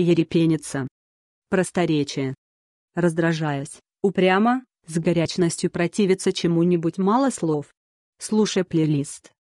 ерепенится. Просторечие. Раздражаясь, упрямо, с горячностью противится чему-нибудь мало слов. Слушай плейлист.